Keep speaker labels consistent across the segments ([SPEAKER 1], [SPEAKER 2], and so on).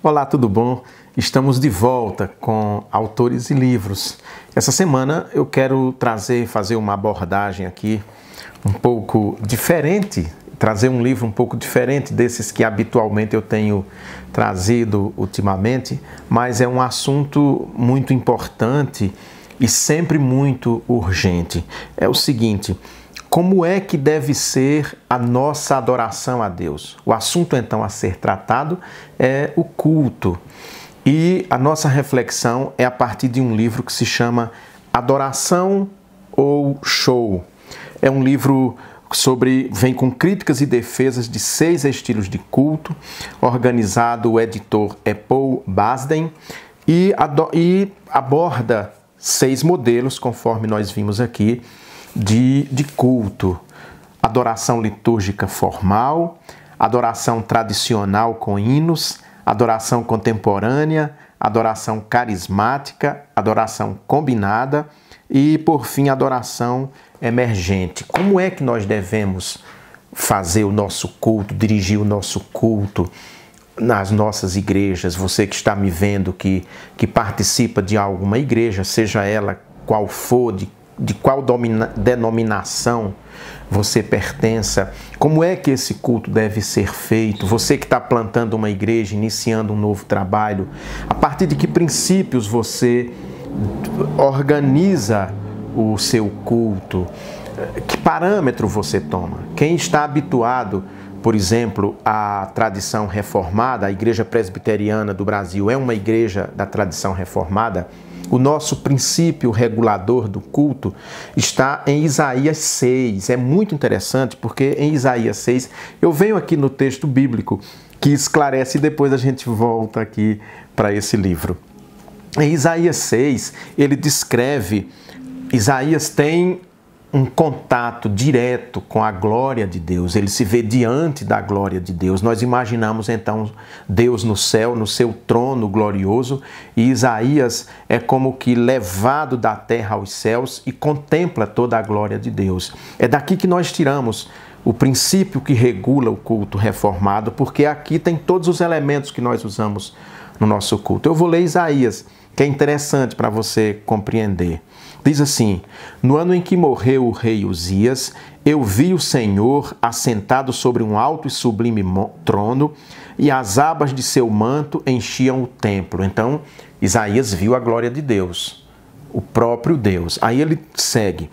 [SPEAKER 1] Olá, tudo bom? Estamos de volta com autores e livros. Essa semana eu quero trazer, fazer uma abordagem aqui um pouco diferente, trazer um livro um pouco diferente desses que habitualmente eu tenho trazido ultimamente, mas é um assunto muito importante e sempre muito urgente. É o seguinte: como é que deve ser a nossa adoração a Deus? O assunto então a ser tratado é o culto. E a nossa reflexão é a partir de um livro que se chama Adoração ou Show. É um livro sobre vem com críticas e defesas de seis estilos de culto, organizado o editor é Paul Basden e, e aborda seis modelos, conforme nós vimos aqui, de, de culto. Adoração litúrgica formal, adoração tradicional com hinos, adoração contemporânea, adoração carismática, adoração combinada e, por fim, adoração emergente. Como é que nós devemos fazer o nosso culto, dirigir o nosso culto nas nossas igrejas? Você que está me vendo, que, que participa de alguma igreja, seja ela qual for, de de qual denominação você pertença, como é que esse culto deve ser feito, você que está plantando uma igreja, iniciando um novo trabalho, a partir de que princípios você organiza o seu culto, que parâmetro você toma, quem está habituado por exemplo, a tradição reformada, a Igreja Presbiteriana do Brasil é uma igreja da tradição reformada. O nosso princípio regulador do culto está em Isaías 6. É muito interessante porque em Isaías 6 eu venho aqui no texto bíblico que esclarece e depois a gente volta aqui para esse livro. Em Isaías 6, ele descreve Isaías tem um contato direto com a glória de Deus, ele se vê diante da glória de Deus. Nós imaginamos então Deus no céu, no seu trono glorioso, e Isaías é como que levado da terra aos céus e contempla toda a glória de Deus. É daqui que nós tiramos o princípio que regula o culto reformado, porque aqui tem todos os elementos que nós usamos no nosso culto. Eu vou ler Isaías, que é interessante para você compreender. Diz assim: No ano em que morreu o rei Uzias, eu vi o Senhor assentado sobre um alto e sublime trono, e as abas de seu manto enchiam o templo. Então, Isaías viu a glória de Deus, o próprio Deus. Aí ele segue: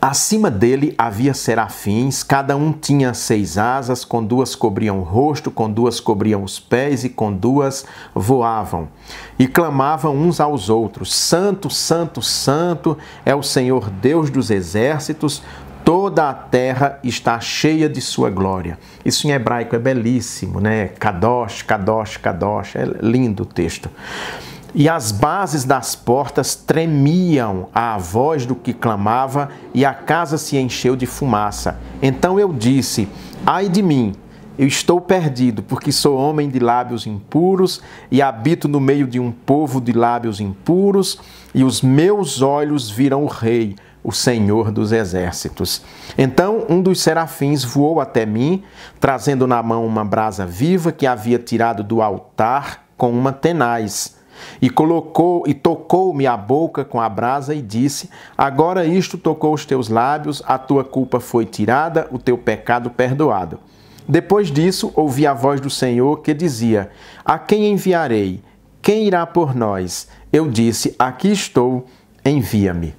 [SPEAKER 1] Acima dele havia serafins, cada um tinha seis asas, com duas cobriam o rosto, com duas cobriam os pés e com duas voavam. E clamavam uns aos outros: Santo, Santo, Santo é o Senhor Deus dos exércitos, toda a terra está cheia de sua glória. Isso em hebraico é belíssimo, né? Kadosh, Kadosh, Kadosh, é lindo o texto. E as bases das portas tremiam à voz do que clamava, e a casa se encheu de fumaça. Então eu disse: Ai de mim, eu estou perdido, porque sou homem de lábios impuros e habito no meio de um povo de lábios impuros, e os meus olhos viram o Rei, o Senhor dos Exércitos. Então um dos serafins voou até mim, trazendo na mão uma brasa viva que havia tirado do altar com uma tenaz e colocou e tocou-me a boca com a brasa e disse: Agora isto tocou os teus lábios, a tua culpa foi tirada, o teu pecado perdoado. Depois disso, ouvi a voz do Senhor que dizia: A quem enviarei? Quem irá por nós? Eu disse: Aqui estou, envia-me.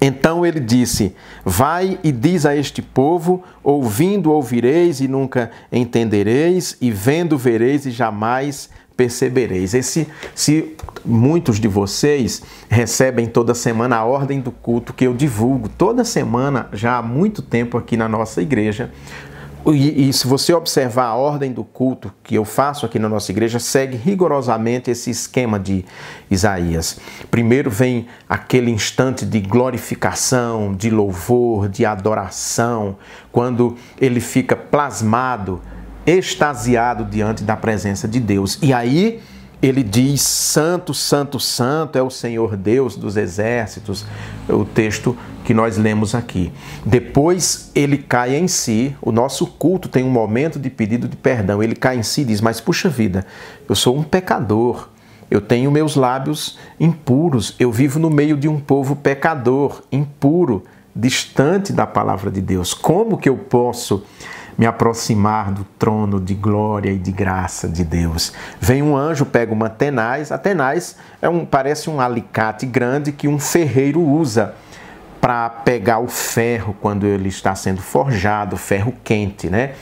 [SPEAKER 1] Então ele disse: Vai e diz a este povo: Ouvindo ouvireis e nunca entendereis, e vendo vereis e jamais percebereis. Esse, se muitos de vocês recebem toda semana a ordem do culto que eu divulgo toda semana já há muito tempo aqui na nossa igreja, e, e, se você observar a ordem do culto que eu faço aqui na nossa igreja, segue rigorosamente esse esquema de Isaías. Primeiro vem aquele instante de glorificação, de louvor, de adoração, quando ele fica plasmado extasiado diante da presença de Deus. E aí ele diz: Santo, Santo, Santo é o Senhor Deus dos exércitos, é o texto que nós lemos aqui. Depois ele cai em si, o nosso culto tem um momento de pedido de perdão. Ele cai em si e diz: Mas puxa vida, eu sou um pecador. Eu tenho meus lábios impuros, eu vivo no meio de um povo pecador, impuro, distante da palavra de Deus. Como que eu posso me aproximar do trono de glória e de graça de Deus. Vem um anjo, pega uma tenaz. A tenaz é um, parece um alicate grande que um ferreiro usa para pegar o ferro quando ele está sendo forjado, ferro quente, né?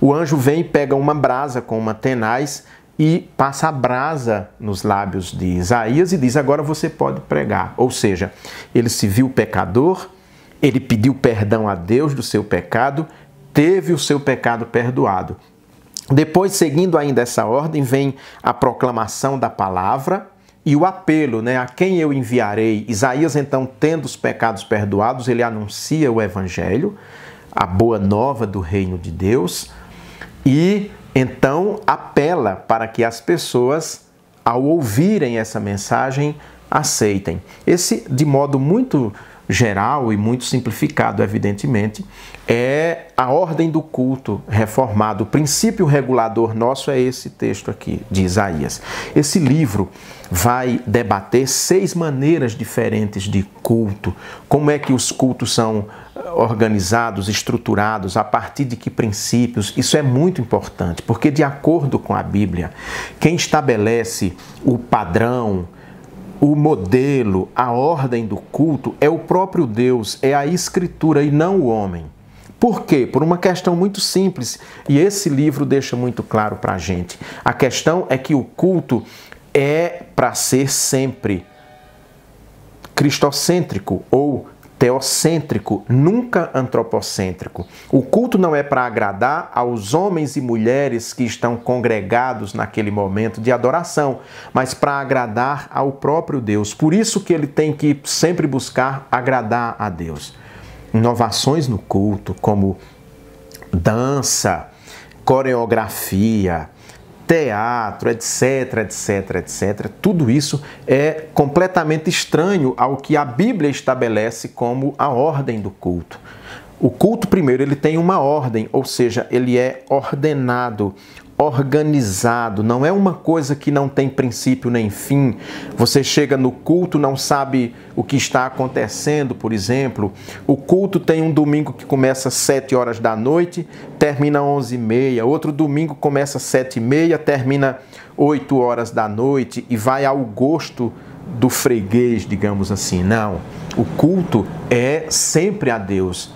[SPEAKER 1] O anjo vem e pega uma brasa com uma tenaz e passa a brasa nos lábios de Isaías e diz: Agora você pode pregar. Ou seja, ele se viu pecador, ele pediu perdão a Deus do seu pecado teve o seu pecado perdoado. Depois, seguindo ainda essa ordem, vem a proclamação da palavra e o apelo, né? A quem eu enviarei? Isaías, então, tendo os pecados perdoados, ele anuncia o evangelho, a boa nova do reino de Deus, e então apela para que as pessoas, ao ouvirem essa mensagem, aceitem. Esse, de modo muito geral e muito simplificado, evidentemente, é a ordem do culto reformado. O princípio regulador nosso é esse texto aqui de Isaías. Esse livro vai debater seis maneiras diferentes de culto. Como é que os cultos são eh, organizados, estruturados, a partir de que princípios? Isso é muito importante, porque de acordo com a Bíblia, quem estabelece o padrão, o modelo, a ordem do culto é o próprio Deus, é a Escritura e não o homem. Por quê? Por uma questão muito simples e esse livro deixa muito claro para a gente. A questão é que o culto é para ser sempre cristocêntrico ou teocêntrico, nunca antropocêntrico. O culto não é para agradar aos homens e mulheres que estão congregados naquele momento de adoração, mas para agradar ao próprio Deus. Por isso que ele tem que sempre buscar agradar a Deus. Inovações no culto, como dança, coreografia, teatro, etc, etc, etc. Tudo isso é completamente estranho ao que a Bíblia estabelece como a ordem do culto. O culto primeiro, ele tem uma ordem, ou seja, ele é ordenado organizado, não é uma coisa que não tem princípio nem fim. Você chega no culto, não sabe o que está acontecendo, por exemplo. O culto tem um domingo que começa às 7 horas da noite, termina às 11 e meia. Outro domingo começa às 7 e meia, termina 8 horas da noite e vai ao gosto do freguês, digamos assim. Não, o culto é sempre a Deus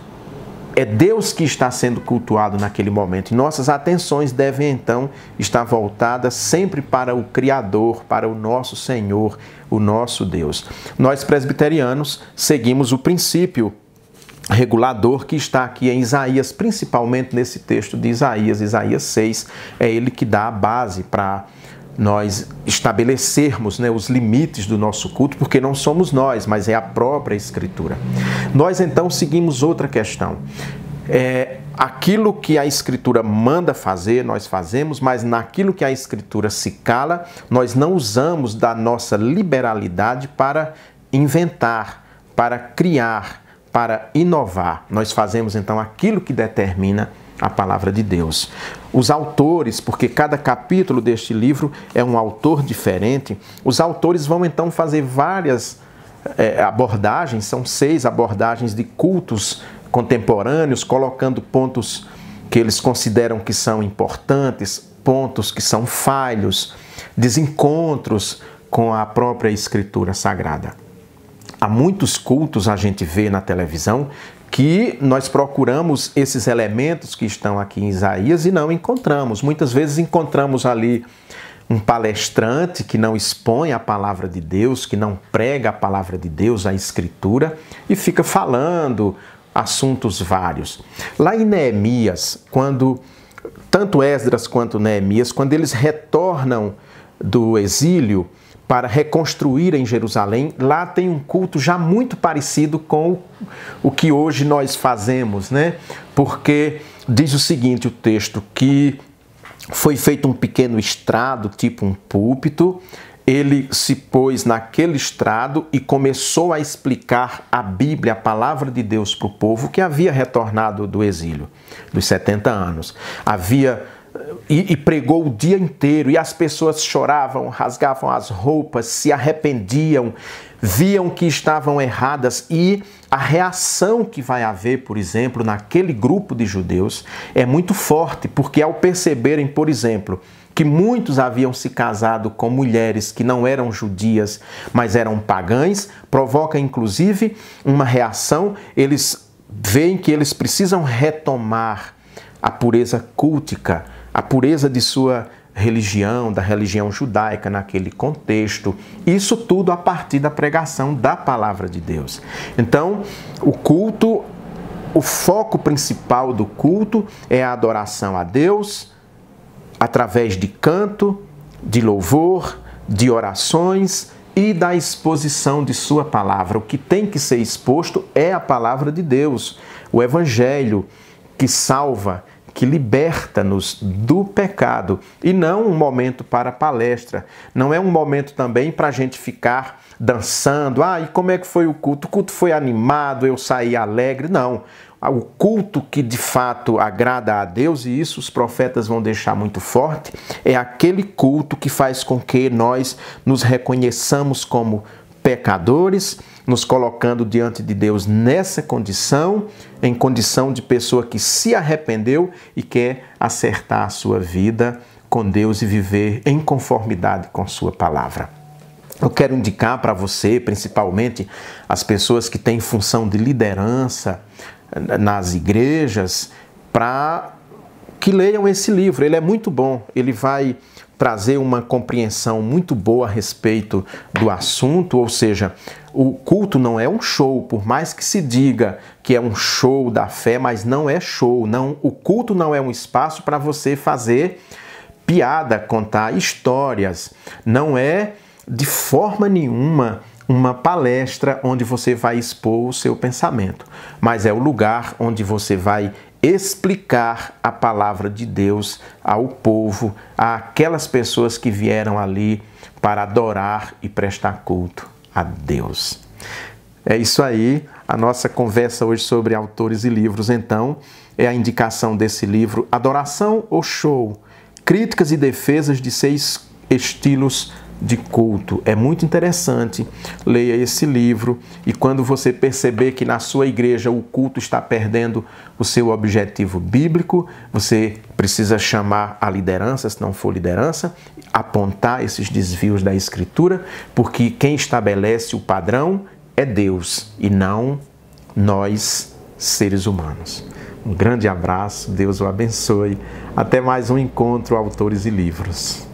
[SPEAKER 1] é Deus que está sendo cultuado naquele momento. E nossas atenções devem então estar voltadas sempre para o Criador, para o nosso Senhor, o nosso Deus. Nós presbiterianos seguimos o princípio regulador que está aqui em Isaías, principalmente nesse texto de Isaías, Isaías 6, é ele que dá a base para nós estabelecermos né, os limites do nosso culto, porque não somos nós, mas é a própria Escritura. Nós então seguimos outra questão. É, aquilo que a Escritura manda fazer, nós fazemos, mas naquilo que a Escritura se cala, nós não usamos da nossa liberalidade para inventar, para criar, para inovar. Nós fazemos então aquilo que determina a a palavra de Deus. Os autores, porque cada capítulo deste livro é um autor diferente, os autores vão então fazer várias é, abordagens, são seis abordagens de cultos contemporâneos, colocando pontos que eles consideram que são importantes, pontos que são falhos, desencontros com a própria Escritura Sagrada. Há muitos cultos a gente vê na televisão que nós procuramos esses elementos que estão aqui em Isaías e não encontramos. Muitas vezes encontramos ali um palestrante que não expõe a palavra de Deus, que não prega a palavra de Deus, a escritura, e fica falando assuntos vários. Lá em Neemias, quando tanto Esdras quanto Neemias, quando eles retornam do exílio, para reconstruir em Jerusalém. Lá tem um culto já muito parecido com o que hoje nós fazemos, né? Porque diz o seguinte o texto que foi feito um pequeno estrado, tipo um púlpito. Ele se pôs naquele estrado e começou a explicar a Bíblia, a palavra de Deus para o povo que havia retornado do exílio dos 70 anos. Havia e, e, pregou o dia inteiro, e as pessoas choravam, rasgavam as roupas, se arrependiam, viam que estavam erradas, e a reação que vai haver, por exemplo, naquele grupo de judeus é muito forte, porque ao perceberem, por exemplo, que muitos haviam se casado com mulheres que não eram judias, mas eram pagãs, provoca inclusive uma reação, eles veem que eles precisam retomar a pureza cultica a pureza de sua religião, da religião judaica naquele contexto. Isso tudo a partir da pregação da palavra de Deus. Então, o culto, o foco principal do culto é a adoração a Deus através de canto, de louvor, de orações e da exposição de sua palavra. O que tem que ser exposto é a palavra de Deus, o evangelho que salva, que liberta-nos do pecado e não um momento para palestra. Não é um momento também para a gente ficar dançando. Ah, e como é que foi o culto? O culto foi animado, eu saí alegre. Não. O culto que de fato agrada a Deus, e isso os profetas vão deixar muito forte, é aquele culto que faz com que nós nos reconheçamos como pecadores nos colocando diante de Deus nessa condição, em condição de pessoa que se arrependeu e quer acertar a sua vida com Deus e viver em conformidade com Sua palavra. Eu quero indicar para você, principalmente as pessoas que têm função de liderança eh, nas igrejas, para que leiam esse livro, ele é muito bom, ele vai trazer uma compreensão muito boa a respeito do assunto, ou seja, o culto não é um show, por mais que se diga que é um show da fé, mas não é show, não, o culto não é um espaço para você fazer piada, contar histórias, não é de forma nenhuma uma palestra onde você vai expor o seu pensamento, mas é o lugar onde você vai explicar a palavra de Deus ao povo, àquelas pessoas que vieram ali para adorar e prestar culto a Deus. É isso aí, a nossa conversa hoje sobre autores e livros, então, é a indicação desse livro Adoração ou Show? Críticas e defesas de seis estilos de culto. É muito interessante. Leia esse livro e quando você perceber que na sua igreja o culto está perdendo o seu objetivo bíblico, você precisa chamar a liderança, se não for liderança, apontar esses desvios da escritura, porque quem estabelece o padrão é Deus e não nós, seres humanos. Um grande abraço, Deus o abençoe. Até mais um encontro, autores e livros.